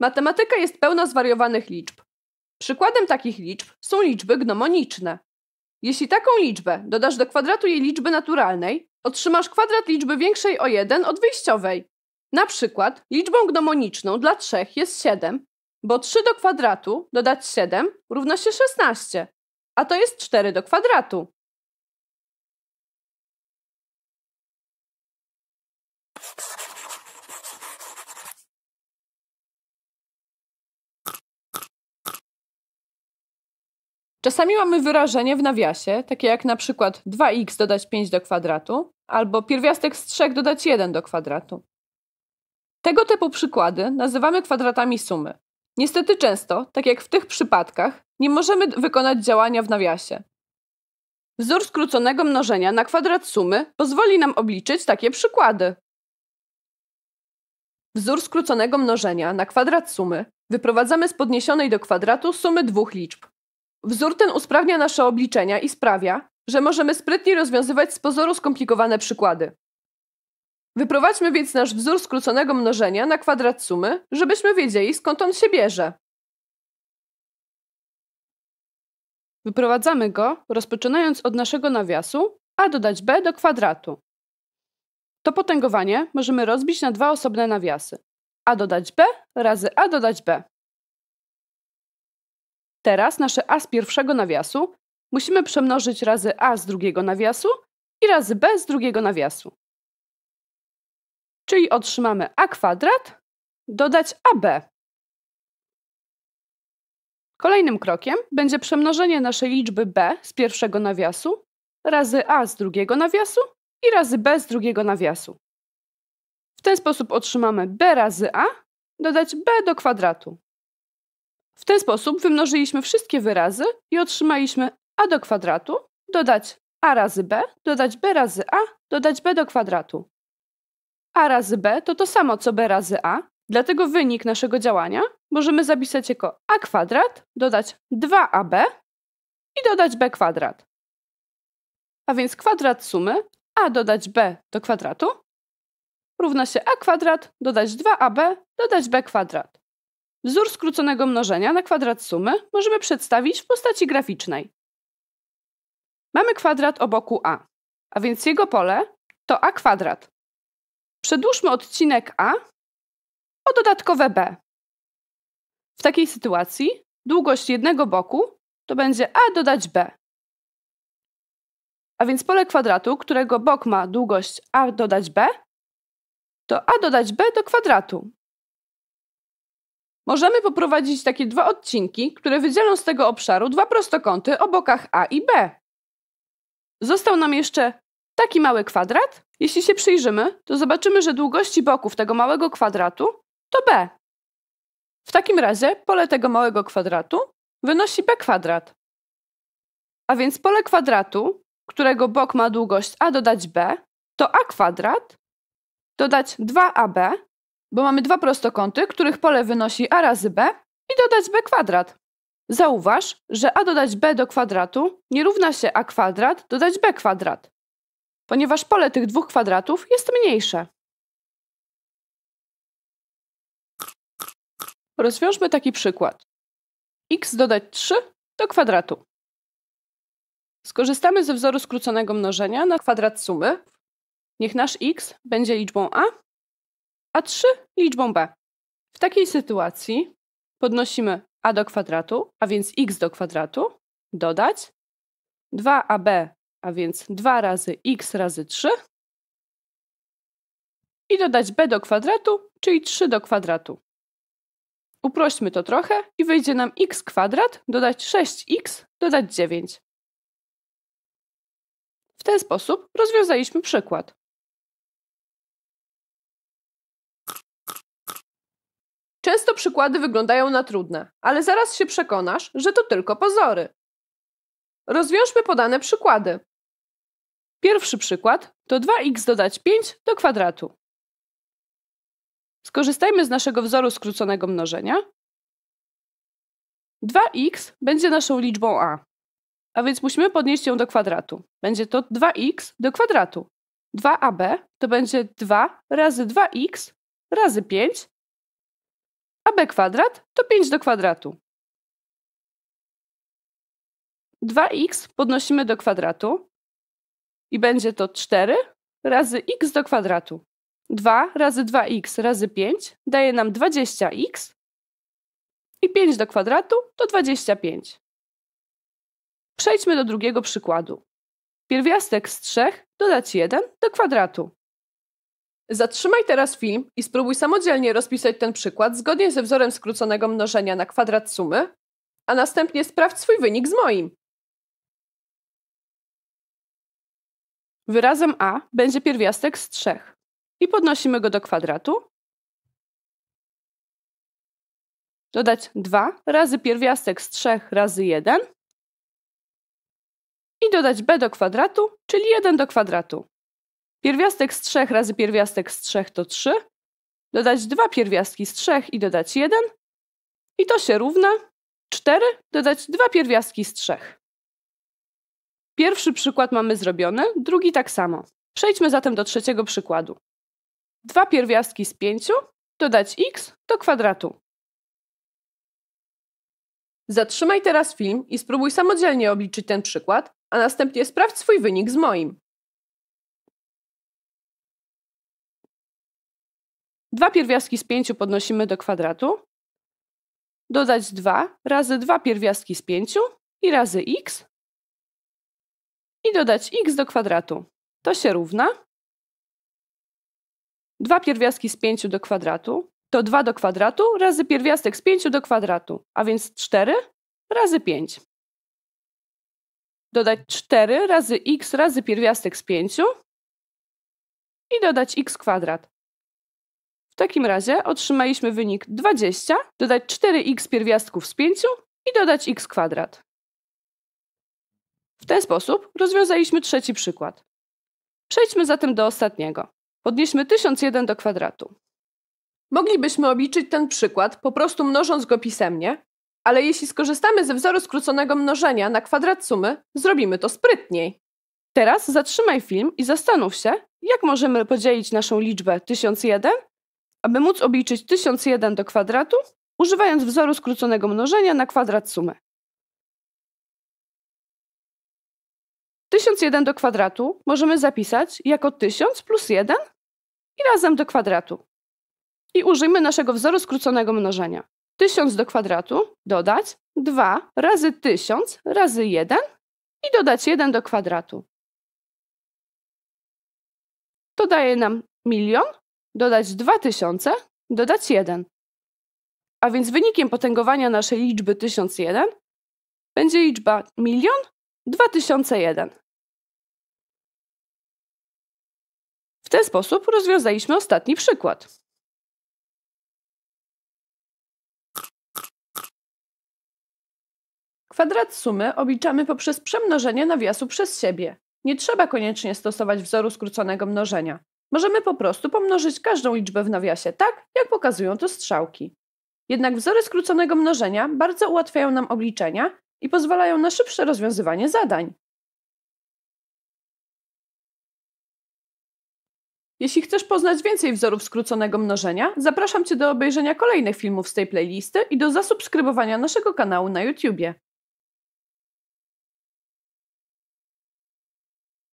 Matematyka jest pełna zwariowanych liczb. Przykładem takich liczb są liczby gnomoniczne. Jeśli taką liczbę dodasz do kwadratu jej liczby naturalnej, otrzymasz kwadrat liczby większej o 1 od wyjściowej. Na przykład liczbą gnomoniczną dla 3 jest 7, bo 3 do kwadratu dodać 7 równa się 16, a to jest 4 do kwadratu. Czasami mamy wyrażenie w nawiasie, takie jak na przykład 2x dodać 5 do kwadratu, albo pierwiastek z 3 dodać 1 do kwadratu. Tego typu przykłady nazywamy kwadratami sumy. Niestety często, tak jak w tych przypadkach, nie możemy wykonać działania w nawiasie. Wzór skróconego mnożenia na kwadrat sumy pozwoli nam obliczyć takie przykłady. Wzór skróconego mnożenia na kwadrat sumy wyprowadzamy z podniesionej do kwadratu sumy dwóch liczb. Wzór ten usprawnia nasze obliczenia i sprawia, że możemy sprytnie rozwiązywać z pozoru skomplikowane przykłady. Wyprowadźmy więc nasz wzór skróconego mnożenia na kwadrat sumy, żebyśmy wiedzieli skąd on się bierze. Wyprowadzamy go, rozpoczynając od naszego nawiasu, a dodać b do kwadratu. To potęgowanie możemy rozbić na dwa osobne nawiasy. a dodać b razy a dodać b. Teraz nasze a z pierwszego nawiasu musimy przemnożyć razy a z drugiego nawiasu i razy b z drugiego nawiasu. Czyli otrzymamy a kwadrat dodać ab. Kolejnym krokiem będzie przemnożenie naszej liczby b z pierwszego nawiasu razy a z drugiego nawiasu i razy b z drugiego nawiasu. W ten sposób otrzymamy b razy a dodać b do kwadratu. W ten sposób wymnożyliśmy wszystkie wyrazy i otrzymaliśmy a do kwadratu dodać a razy b, dodać b razy a, dodać b do kwadratu. a razy b to to samo co b razy a, dlatego wynik naszego działania możemy zapisać jako a kwadrat, dodać 2ab i dodać b kwadrat. A więc kwadrat sumy a dodać b do kwadratu równa się a kwadrat dodać 2ab dodać b kwadrat. Wzór skróconego mnożenia na kwadrat sumy możemy przedstawić w postaci graficznej. Mamy kwadrat o boku a, a więc jego pole to a kwadrat. Przedłużmy odcinek a o dodatkowe b. W takiej sytuacji długość jednego boku to będzie a dodać b. A więc pole kwadratu, którego bok ma długość a dodać b, to a dodać b do kwadratu możemy poprowadzić takie dwa odcinki, które wydzielą z tego obszaru dwa prostokąty o bokach A i B. Został nam jeszcze taki mały kwadrat. Jeśli się przyjrzymy, to zobaczymy, że długości boków tego małego kwadratu to B. W takim razie pole tego małego kwadratu wynosi B kwadrat. A więc pole kwadratu, którego bok ma długość A dodać B, to A kwadrat dodać 2AB bo mamy dwa prostokąty, których pole wynosi a razy b i dodać b kwadrat. Zauważ, że a dodać b do kwadratu nie równa się a kwadrat dodać b kwadrat, ponieważ pole tych dwóch kwadratów jest mniejsze. Rozwiążmy taki przykład. x dodać 3 do kwadratu. Skorzystamy ze wzoru skróconego mnożenia na kwadrat sumy. Niech nasz x będzie liczbą a a 3 liczbą b. W takiej sytuacji podnosimy a do kwadratu, a więc x do kwadratu, dodać 2ab, a więc 2 razy x razy 3 i dodać b do kwadratu, czyli 3 do kwadratu. Uprośćmy to trochę i wyjdzie nam x kwadrat dodać 6x dodać 9. W ten sposób rozwiązaliśmy przykład. Często przykłady wyglądają na trudne, ale zaraz się przekonasz, że to tylko pozory. Rozwiążmy podane przykłady. Pierwszy przykład to 2x dodać 5 do kwadratu. Skorzystajmy z naszego wzoru skróconego mnożenia. 2x będzie naszą liczbą a, a więc musimy podnieść ją do kwadratu. Będzie to 2x do kwadratu. 2ab to będzie 2 razy 2x razy 5 2b kwadrat to 5 do kwadratu. 2x podnosimy do kwadratu i będzie to 4 razy x do kwadratu. 2 razy 2x razy 5 daje nam 20x i 5 do kwadratu to 25. Przejdźmy do drugiego przykładu. Pierwiastek z 3 dodać 1 do kwadratu. Zatrzymaj teraz film i spróbuj samodzielnie rozpisać ten przykład zgodnie ze wzorem skróconego mnożenia na kwadrat sumy, a następnie sprawdź swój wynik z moim. Wyrazem a będzie pierwiastek z 3 i podnosimy go do kwadratu. Dodać 2 razy pierwiastek z 3 razy 1 i dodać b do kwadratu, czyli 1 do kwadratu. Pierwiastek z 3 razy pierwiastek z 3 to 3. Dodać dwa pierwiastki z 3 i dodać 1. I to się równa 4 dodać dwa pierwiastki z 3. Pierwszy przykład mamy zrobiony, drugi tak samo. Przejdźmy zatem do trzeciego przykładu. Dwa pierwiastki z 5 dodać x do kwadratu. Zatrzymaj teraz film i spróbuj samodzielnie obliczyć ten przykład, a następnie sprawdź swój wynik z moim. Dwa pierwiastki z 5 podnosimy do kwadratu. Dodać 2 razy 2 pierwiastki z 5 i razy x. I dodać x do kwadratu. To się równa 2 pierwiastki z 5 do kwadratu to 2 do kwadratu razy pierwiastek z 5 do kwadratu, a więc 4 razy 5. Dodać 4 razy x razy pierwiastek z 5 i dodać x kwadrat. W takim razie otrzymaliśmy wynik 20, dodać 4x pierwiastków z 5 i dodać x kwadrat. W ten sposób rozwiązaliśmy trzeci przykład. Przejdźmy zatem do ostatniego. Podnieśmy 1001 do kwadratu. Moglibyśmy obliczyć ten przykład po prostu mnożąc go pisemnie, ale jeśli skorzystamy ze wzoru skróconego mnożenia na kwadrat sumy, zrobimy to sprytniej. Teraz zatrzymaj film i zastanów się, jak możemy podzielić naszą liczbę 1001 aby móc obliczyć 1001 do kwadratu, używając wzoru skróconego mnożenia na kwadrat sumy. 1001 do kwadratu możemy zapisać jako 1000 plus 1 i razem do kwadratu. I użyjmy naszego wzoru skróconego mnożenia. 1000 do kwadratu dodać 2 razy 1000 razy 1 i dodać 1 do kwadratu. To daje nam milion dodać 2000, dodać 1. A więc wynikiem potęgowania naszej liczby 1001 będzie liczba milion 2001. W ten sposób rozwiązaliśmy ostatni przykład. Kwadrat sumy obliczamy poprzez przemnożenie nawiasu przez siebie. Nie trzeba koniecznie stosować wzoru skróconego mnożenia. Możemy po prostu pomnożyć każdą liczbę w nawiasie tak, jak pokazują to strzałki. Jednak wzory skróconego mnożenia bardzo ułatwiają nam obliczenia i pozwalają na szybsze rozwiązywanie zadań. Jeśli chcesz poznać więcej wzorów skróconego mnożenia, zapraszam Cię do obejrzenia kolejnych filmów z tej playlisty i do zasubskrybowania naszego kanału na YouTube.